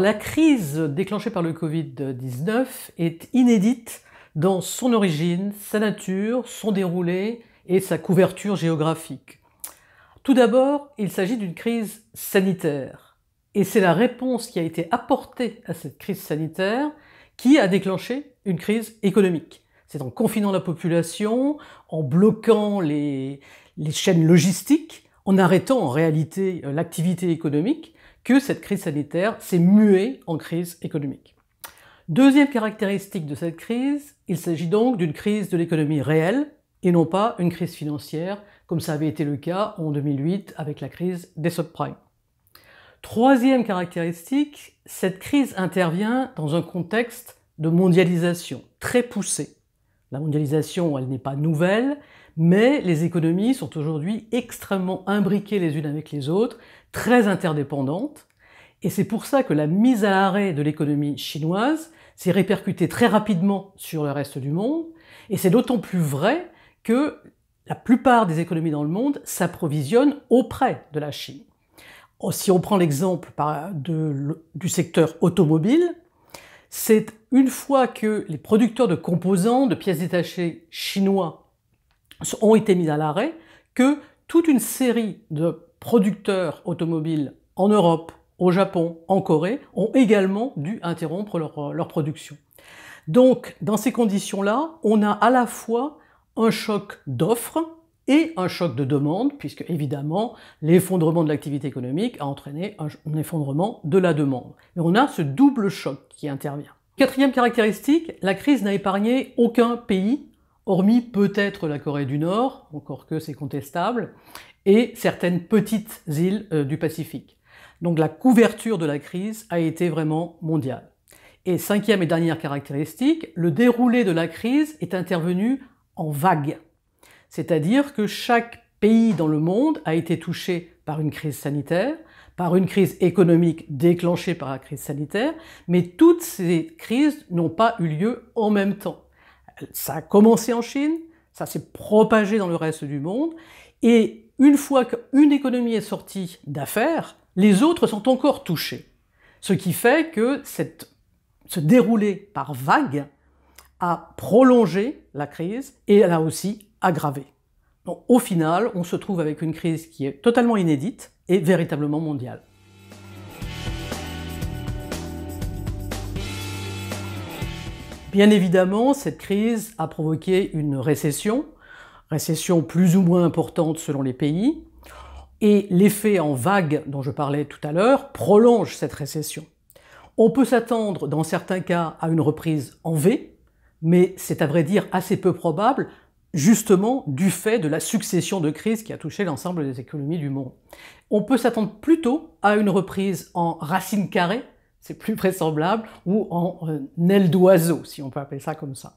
la crise déclenchée par le Covid-19 est inédite dans son origine, sa nature, son déroulé et sa couverture géographique. Tout d'abord, il s'agit d'une crise sanitaire. Et c'est la réponse qui a été apportée à cette crise sanitaire qui a déclenché une crise économique. C'est en confinant la population, en bloquant les chaînes logistiques, en arrêtant en réalité euh, l'activité économique, que cette crise sanitaire s'est muée en crise économique. Deuxième caractéristique de cette crise, il s'agit donc d'une crise de l'économie réelle et non pas une crise financière comme ça avait été le cas en 2008 avec la crise des subprimes. Troisième caractéristique, cette crise intervient dans un contexte de mondialisation très poussée. La mondialisation, elle n'est pas nouvelle, mais les économies sont aujourd'hui extrêmement imbriquées les unes avec les autres, très interdépendantes, et c'est pour ça que la mise à l'arrêt de l'économie chinoise s'est répercutée très rapidement sur le reste du monde, et c'est d'autant plus vrai que la plupart des économies dans le monde s'approvisionnent auprès de la Chine. Oh, si on prend l'exemple du secteur automobile, c'est une fois que les producteurs de composants, de pièces détachées chinois ont été mis à l'arrêt, que toute une série de producteurs automobiles en Europe, au Japon, en Corée, ont également dû interrompre leur, euh, production. Donc, dans ces conditions-là, on a à la fois un choc d'offres et un choc de demande, puisque évidemment l'effondrement de l'activité économique a entraîné un effondrement de la demande. Mais on a ce double choc qui intervient. Quatrième caractéristique, la crise n'a épargné aucun pays, hormis peut-être la Corée du Nord, encore que c'est contestable, et certaines petites îles euh, du Pacifique. Donc la couverture de la crise a été vraiment mondiale. Et cinquième et dernière caractéristique, le déroulé de la crise est intervenu en vagues. C'est-à-dire que chaque pays dans le monde a été touché par une crise sanitaire, par une crise économique déclenchée par la crise sanitaire, mais toutes ces crises n'ont pas eu lieu en même temps. Ça a commencé en Chine, ça s'est propagé dans le reste du monde, et une fois qu'une économie est sortie d'affaires, les autres sont encore touchés. Ce qui fait que cette, ce déroulé par vagues a prolongé la crise et elle a aussi aggravée. au final, on se trouve avec une crise qui est totalement inédite et véritablement mondiale. Bien évidemment, cette crise a provoqué une récession, récession plus ou moins importante selon les pays, et l'effet en vague dont je parlais tout à l'heure prolonge cette récession. On peut s'attendre dans certains cas à une reprise en V, mais c'est à vrai dire assez peu probable justement du fait de la succession de crises qui a touché l'ensemble des économies du monde. On peut s'attendre plutôt à une reprise en racine carrée, c'est plus vraisemblable, ou en euh, aile d'oiseau, si on peut appeler ça comme ça.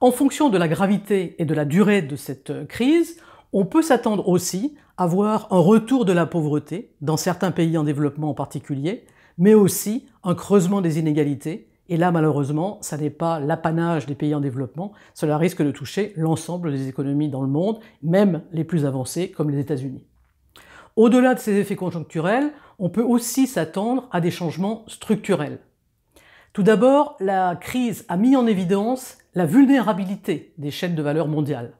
En fonction de la gravité et de la durée de cette euh, crise, on peut s'attendre aussi à voir un retour de la pauvreté, dans certains pays en développement en particulier, mais aussi un creusement des inégalités et là, malheureusement, ça n'est pas l'apanage des pays en développement, cela risque de toucher l'ensemble des économies dans le monde, même les plus avancées comme les États-Unis. Au-delà de ces effets conjoncturels, on peut aussi s'attendre à des changements structurels. Tout d'abord, la crise a mis en évidence la vulnérabilité des chaînes de valeur mondiales.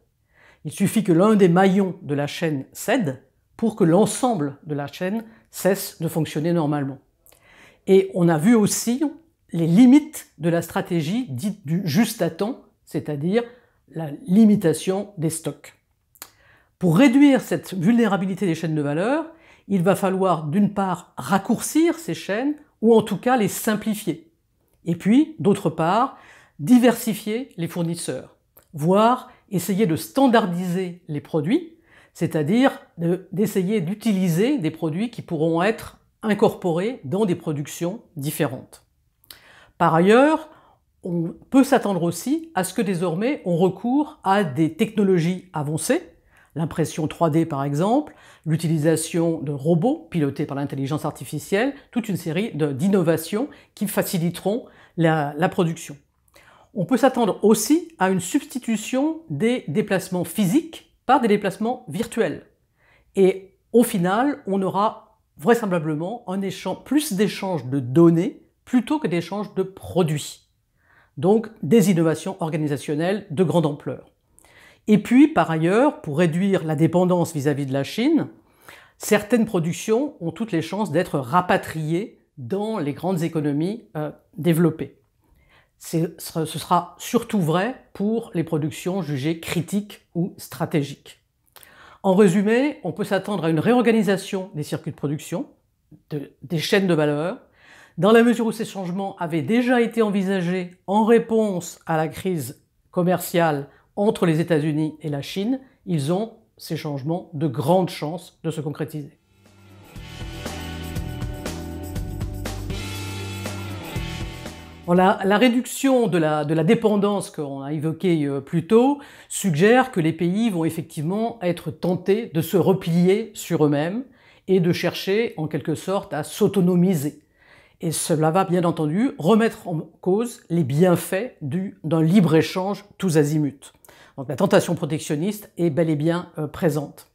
Il suffit que l'un des maillons de la chaîne cède pour que l'ensemble de la chaîne cesse de fonctionner normalement. Et on a vu aussi les limites de la stratégie dite du juste à temps, c'est-à-dire la limitation des stocks. Pour réduire cette vulnérabilité des chaînes de valeur, il va falloir d'une part raccourcir ces chaînes ou en tout cas les simplifier. Et puis, d'autre part, diversifier les fournisseurs, voire essayer de standardiser les produits, c'est-à-dire d'essayer d'utiliser des produits qui pourront être incorporés dans des productions différentes. Par ailleurs, on peut s'attendre aussi à ce que désormais on recourt à des technologies avancées, l'impression 3D par exemple, l'utilisation de robots pilotés par l'intelligence artificielle, toute une série d'innovations qui faciliteront la, production. On peut s'attendre aussi à une substitution des déplacements physiques par des déplacements virtuels. Et au final, on aura vraisemblablement un échange, plus d'échanges de données plutôt que d'échanges de produits. Donc des innovations organisationnelles de grande ampleur. Et puis, par ailleurs, pour réduire la dépendance vis-à-vis de la Chine, certaines productions ont toutes les chances d'être rapatriées dans les grandes économies euh, développées. Ce sera surtout vrai pour les productions jugées critiques ou stratégiques. En résumé, on peut s'attendre à une réorganisation des circuits de production, des chaînes de valeur, dans la mesure où ces changements avaient déjà été envisagés en réponse à la crise commerciale entre les États-Unis et la Chine, ils ont, ces changements, de grandes chances de se concrétiser. La, réduction de la, de la dépendance qu'on a évoquée euh, plus tôt suggère que les pays vont effectivement être tentés de se replier sur eux-mêmes et de chercher en quelque sorte à s'autonomiser. Et cela va bien entendu remettre en cause les bienfaits d'un libre-échange tous azimuts. Donc la tentation protectionniste est bel et bien euh, présente.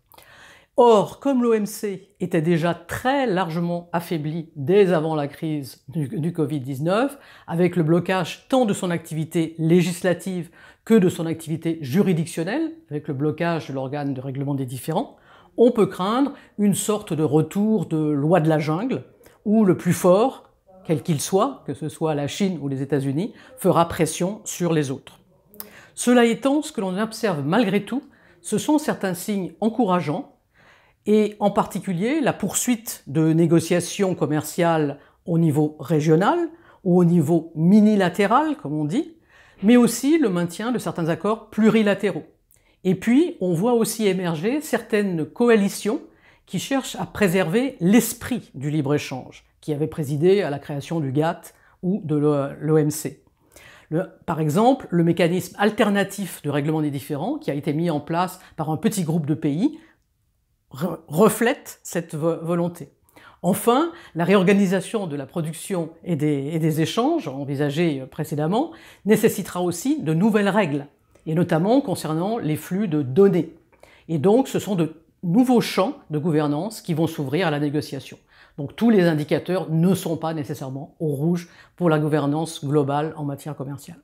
Or, comme l'OMC était déjà très largement affaibli dès avant la crise du, du Covid-19, avec le blocage tant de son activité législative que de son activité juridictionnelle, avec le blocage de l'organe de règlement des différends, on peut craindre une sorte de retour de loi de la jungle, où le plus fort quel qu'il soit, que ce soit la Chine ou les États-Unis, fera pression sur les autres. Cela étant, ce que l'on observe malgré tout, ce sont certains signes encourageants, et en particulier la poursuite de négociations commerciales au niveau régional ou au niveau minilatéral, comme on dit, mais aussi le maintien de certains accords plurilatéraux. Et puis, on voit aussi émerger certaines coalitions qui cherchent à préserver l'esprit du libre-échange, qui avait présidé à la création du GATT ou de l'OMC. par exemple, le mécanisme alternatif de règlement des différends, qui a été mis en place par un petit groupe de pays, reflète cette volonté. Enfin, la réorganisation de la production et des, échanges envisagée précédemment nécessitera aussi de nouvelles règles, et notamment concernant les flux de données. Et donc, ce sont de nouveaux champs de gouvernance qui vont s'ouvrir à la négociation. Donc tous les indicateurs ne sont pas nécessairement au rouge pour la gouvernance globale en matière commerciale.